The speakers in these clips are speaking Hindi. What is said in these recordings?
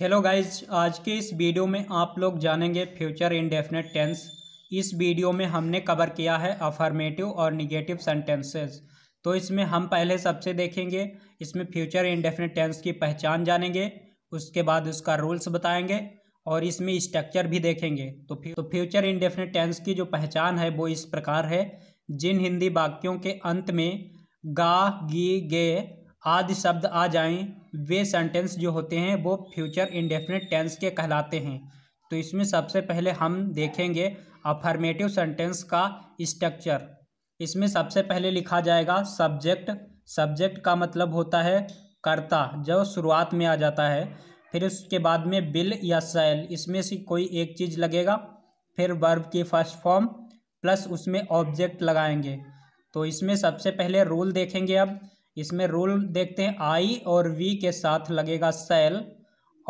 हेलो गाइज आज के इस वीडियो में आप लोग जानेंगे फ्यूचर इंडेफिनेट टेंस इस वीडियो में हमने कवर किया है अफर्मेटिव और निगेटिव सेंटेंसेस तो इसमें हम पहले सबसे देखेंगे इसमें फ्यूचर इंडेफिनेट टेंस की पहचान जानेंगे उसके बाद उसका रूल्स बताएंगे और इसमें स्ट्रक्चर भी देखेंगे तो तो फ्यूचर इंडेफिनेट टेंस की जो पहचान है वो इस प्रकार है जिन हिंदी वाक्यों के अंत में गा गी गे आदि शब्द आ जाएं वे सेंटेंस जो होते हैं वो फ्यूचर इंडेफिनिट टेंस के कहलाते हैं तो इसमें सबसे पहले हम देखेंगे अफर्मेटिव सेंटेंस का स्ट्रक्चर इसमें सबसे पहले लिखा जाएगा सब्जेक्ट सब्जेक्ट का मतलब होता है कर्ता जो शुरुआत में आ जाता है फिर उसके बाद में बिल या सेल इसमें से कोई एक चीज़ लगेगा फिर वर्ब की फर्स्ट फॉर्म प्लस उसमें ऑब्जेक्ट लगाएंगे तो इसमें सबसे पहले रूल देखेंगे अब इसमें रूल देखते हैं आई और वी के साथ लगेगा सेल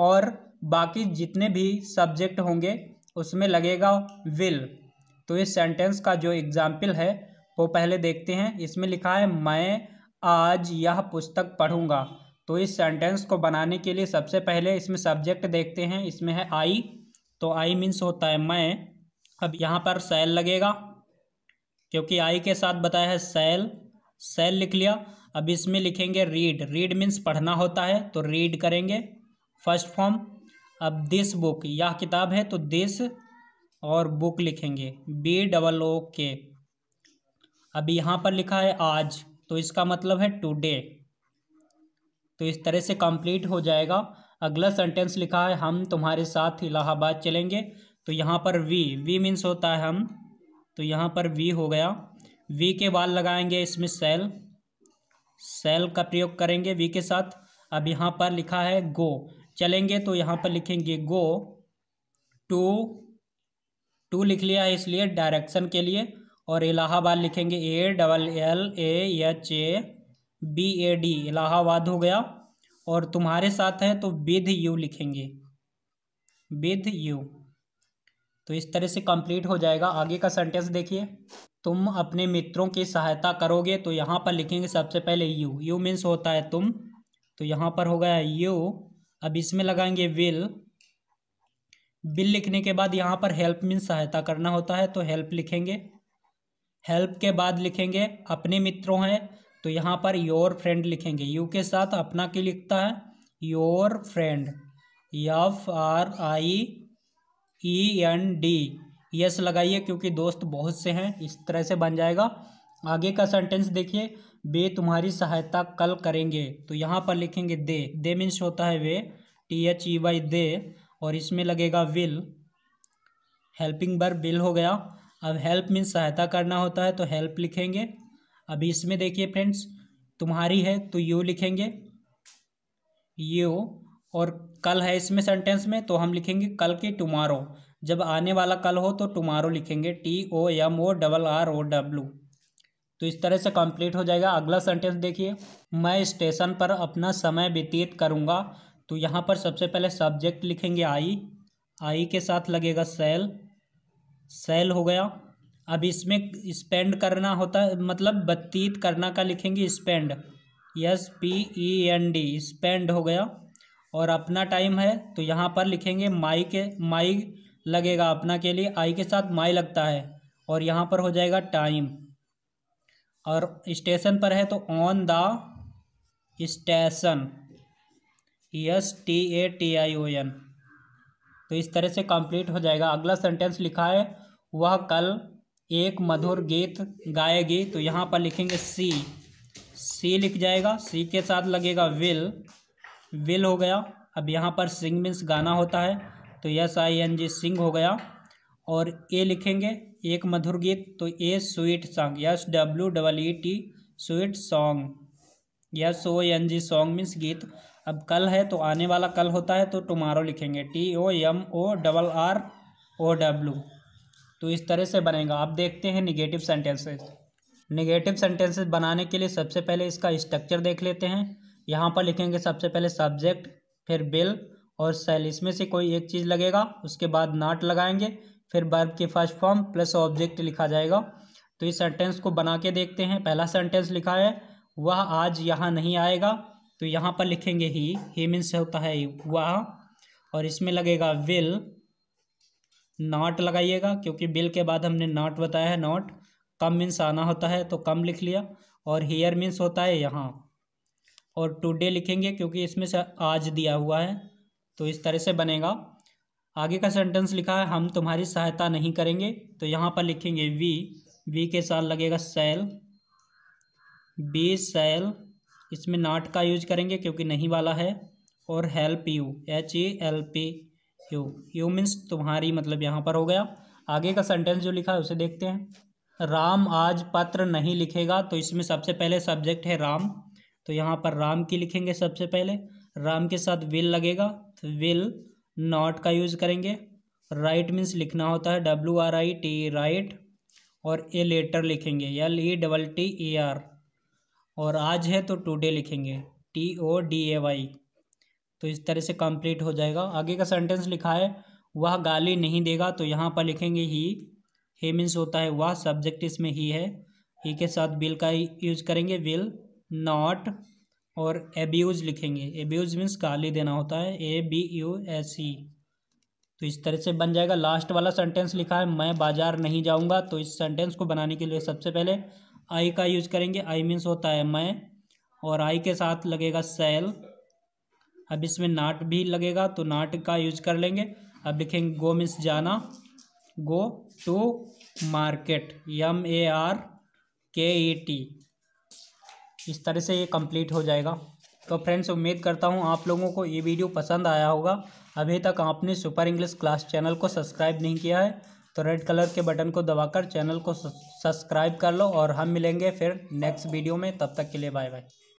और बाकी जितने भी सब्जेक्ट होंगे उसमें लगेगा विल तो इस सेंटेंस का जो एग्जाम्पल है वो पहले देखते हैं इसमें लिखा है मैं आज यह पुस्तक पढ़ूंगा तो इस सेंटेंस को बनाने के लिए सबसे पहले इसमें सब्जेक्ट देखते हैं इसमें है आई तो आई मीन्स होता है मैं अब यहाँ पर सेल लगेगा क्योंकि आई के साथ बताया है सेल सेल लिख लिया अब इसमें लिखेंगे रीड रीड मीन्स पढ़ना होता है तो रीड करेंगे फर्स्ट फॉर्म अब दिस बुक यह किताब है तो दिस और बुक लिखेंगे बी डबल ओ के अब यहाँ पर लिखा है आज तो इसका मतलब है टुडे तो इस तरह से कंप्लीट हो जाएगा अगला सेंटेंस लिखा है हम तुम्हारे साथ इलाहाबाद चलेंगे तो यहाँ पर वी वी मीन्स होता है हम तो यहाँ पर वी हो गया वी के बाल लगाएंगे इसमें सेल सेल का प्रयोग करेंगे वी के साथ अब यहाँ पर लिखा है गो चलेंगे तो यहाँ पर लिखेंगे गो टू टू लिख लिया है इसलिए डायरेक्शन के लिए और इलाहाबाद लिखेंगे A double L A H A B A D Allahabad हो गया और तुम्हारे साथ है तो विध यू लिखेंगे विध यू तो इस तरह से कंप्लीट हो जाएगा आगे का सेंटेंस देखिए तुम अपने मित्रों की सहायता करोगे तो यहाँ पर लिखेंगे सबसे पहले यू यू मीन्स होता है तुम तो यहाँ पर हो गया यू अब इसमें लगाएंगे विल बिल लिखने के बाद यहाँ पर हेल्प मीन्स सहायता करना होता है तो हेल्प लिखेंगे हेल्प के बाद लिखेंगे अपने मित्रों हैं तो यहाँ पर योर फ्रेंड लिखेंगे यू के साथ अपना की लिखता है your friend F R I E N D S लगाइए क्योंकि दोस्त बहुत से हैं इस तरह से बन जाएगा आगे का सेंटेंस देखिए वे तुम्हारी सहायता कल करेंगे तो यहाँ पर लिखेंगे दे दे मीन्स होता है वे T H E Y they और इसमें लगेगा विल हेल्पिंग बर विल हो गया अब हेल्प मीन्स सहायता करना होता है तो हेल्प लिखेंगे अब इसमें देखिए फ्रेंड्स तुम्हारी है तो यू लिखेंगे यू और कल है इसमें सेंटेंस में तो हम लिखेंगे कल के टुमारो जब आने वाला कल हो तो टुमारो लिखेंगे T O M O double R O W तो इस तरह से कंप्लीट हो जाएगा अगला सेंटेंस देखिए मैं स्टेशन पर अपना समय व्यतीत करूँगा तो यहाँ पर सबसे पहले सब्जेक्ट लिखेंगे आई आई के साथ लगेगा सेल सेल हो गया अब इसमें स्पेंड करना होता है मतलब बतीत करना का लिखेंगे spend S P E N D spend हो गया और अपना टाइम है तो यहाँ पर लिखेंगे माई के माई लगेगा अपना के लिए आई के साथ माई लगता है और यहाँ पर हो जाएगा टाइम और स्टेशन पर है तो on the station S T A T I O N तो इस तरह से कंप्लीट हो जाएगा अगला सेंटेंस लिखा है वह कल एक मधुर गीत गाएगी तो यहाँ पर लिखेंगे सी सी लिख जाएगा सी के साथ लगेगा विल विल हो गया अब यहाँ पर सिंग मीन्स गाना होता है तो S I N G sing हो गया और ए लिखेंगे एक मधुर गीत तो a sweet song S W double E T sweet song S O N G song means गीत अब कल है तो आने वाला कल होता है तो टुमारो लिखेंगे T O M O double R O W तो इस तरह से बनेगा आप देखते हैं निगेटिव सेंटेंसेस निगेटिव सेंटेंसेस बनाने के लिए सबसे पहले इसका स्ट्रक्चर देख लेते हैं यहाँ पर लिखेंगे सबसे पहले सब्जेक्ट फिर बिल और सेल इसमें से कोई एक चीज़ लगेगा उसके बाद नाट लगाएंगे फिर बर्ब के फर्स्ट फॉर्म प्लस ऑब्जेक्ट लिखा जाएगा तो इस सेंटेंस को बना के देखते हैं पहला सेंटेंस लिखा है वह आज यहाँ नहीं आएगा तो यहाँ पर लिखेंगे ही ही मीन्स होता है वह और इसमें लगेगा विल नाट लगाइएगा क्योंकि बिल के बाद हमने नाट बताया है नॉट कम मीन्स आना होता है तो कम लिख लिया और हेयर मीन्स होता है यहाँ और टुडे लिखेंगे क्योंकि इसमें से आज दिया हुआ है तो इस तरह से बनेगा आगे का सेंटेंस लिखा है हम तुम्हारी सहायता नहीं करेंगे तो यहाँ पर लिखेंगे वी वी के साथ लगेगा सेल बी सेल इसमें नाट का यूज करेंगे क्योंकि नहीं वाला है और help you H E L P you you means तुम्हारी मतलब यहाँ पर हो गया आगे का सेंटेंस जो लिखा है उसे देखते हैं राम आज पत्र नहीं लिखेगा तो इसमें सबसे पहले सब्जेक्ट है राम तो यहाँ पर राम की लिखेंगे सबसे पहले राम के साथ विल लगेगा विल नॉट का यूज़ करेंगे राइट मीन्स लिखना होता है W R I T right और ए लेटर लिखेंगे L E double T E R और आज है तो टूडे लिखेंगे T O D A Y तो इस तरह से कंप्लीट हो जाएगा आगे का सेंटेंस लिखा है वह गाली नहीं देगा तो यहाँ पर लिखेंगे ही हे मीन्स होता है वह सब्जेक्ट इसमें ही है ही के साथ बिल का यूज करेंगे विल नॉट और एब्यूज़ लिखेंगे एब्यूज़ मीन्स गाली देना होता है A B U S E तो इस तरह से बन जाएगा लास्ट वाला सेंटेंस लिखा है मैं बाज़ार नहीं जाऊंगा तो इस सेंटेंस को बनाने के लिए सबसे पहले आई का यूज करेंगे आई मीन्स होता है मैं और आई के साथ लगेगा सेल अब इसमें नाट भी लगेगा तो नाट का यूज कर लेंगे अब लिखेंगे गो मीन्स जाना go to market M A R K E T इस तरह से ये कंप्लीट हो जाएगा तो फ्रेंड्स उम्मीद करता हूँ आप लोगों को ये वीडियो पसंद आया होगा अभी तक आपने सुपर इंग्लिश क्लास चैनल को सब्सक्राइब नहीं किया है तो रेड कलर के बटन को दबाकर चैनल को सब्सक्राइब कर लो और हम मिलेंगे फिर नेक्स्ट वीडियो में तब तक के लिए बाय बाय